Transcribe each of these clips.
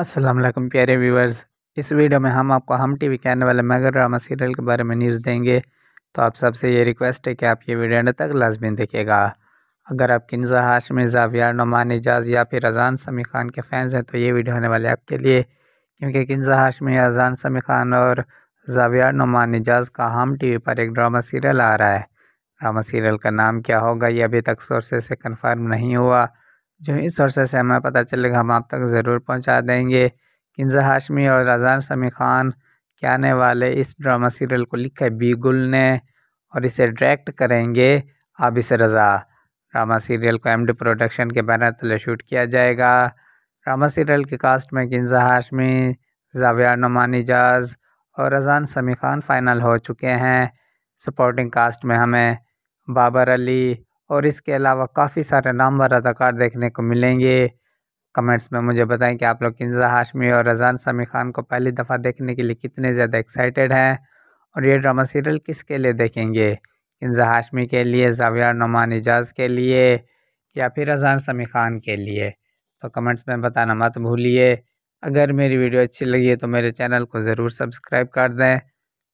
वालेकुम प्यारे व्यूअर्स इस वीडियो में हम आपको हम टीवी के आने वाले मगर ड्रामा सीरियल के बारे में न्यूज़ देंगे तो आप सबसे ये रिक्वेस्ट है कि आप ये वीडियो तक लाजमी देखेगा अगर आप किन्जा हाशमी जाविया नुमान एजाज या फिर अजान समी खान के फैंस हैं तो ये वीडियो होने वाले आपके लिए क्योंकि किन्जा हाशमी अजान समी खान और जाविया नुमान एजाज का हम वी पर एक ड्रामा सीरियल आ रहा है ड्रामा सीरियल का नाम क्या होगा ये अभी तक सोर्सेज से कन्फर्म नहीं हुआ जो इस सोर्स से हमें पता चलेगा हम आप तक ज़रूर पहुंचा देंगे किन्जा हाशमी और रजान समी खान के आने वाले इस ड्रामा सीरियल को लिखा है बीगुल ने और इसे डायरेक्ट करेंगे आबिस रज़ा ड्रामा सीरियल को एमडी प्रोडक्शन के बैनर तले शूट किया जाएगा ड्रामा सीरियल के कास्ट में किन्जा हाशमी जाविया नुमानी जाज और रजान समी खान फाइनल हो चुके हैं सपोर्टिंग कास्ट में हमें बाबर अली और इसके अलावा काफ़ी सारे नामवर अदाकार देखने को मिलेंगे कमेंट्स में मुझे बताएं कि आप लोग किन्जा हाशमी और रजान समी खान को पहली दफ़ा देखने के लिए कितने ज़्यादा एक्साइटेड हैं और ये ड्रामा सीरियल किसके लिए देखेंगे किन्जा हाशमी के लिए जाविया नुमान एजाज के लिए या फिर रजान समी खान के लिए तो कमेंट्स में बताना मत भूलिए अगर मेरी वीडियो अच्छी लगी है तो मेरे चैनल को ज़रूर सब्सक्राइब कर दें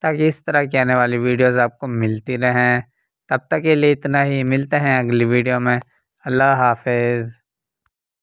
ताकि इस तरह की आने वाली वीडियोज़ आपको मिलती रहें तब तक के लिए इतना ही मिलते हैं अगली वीडियो में अल्लाह हाफिज़